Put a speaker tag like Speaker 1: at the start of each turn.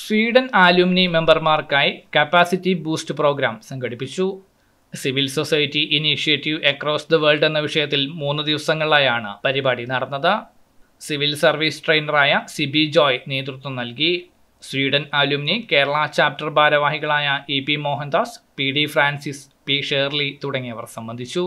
Speaker 1: Sweden alumni മെമ്പർമാർക്കായി capacity boost program സംഘടിപ്പിച്ചു civil society initiative across the world എന്ന വിഷയത്തിൽ മൂന്ന് ദിവസങ്ങളിലായാണ് പരിപാടി നടന്നത് സിവിൽ സർവീസ് ട്രെയിനറായ സിബി ജോയ് നേതൃത്വം നൽകി സ്വീഡൻ അലുമിനി കേരള ചാപ്റ്റർ ഭാരവാഹികളായ E P Mohandas P D Francis P Shirley തുടങ്ങിയവർ സംബന്ധിച്ചു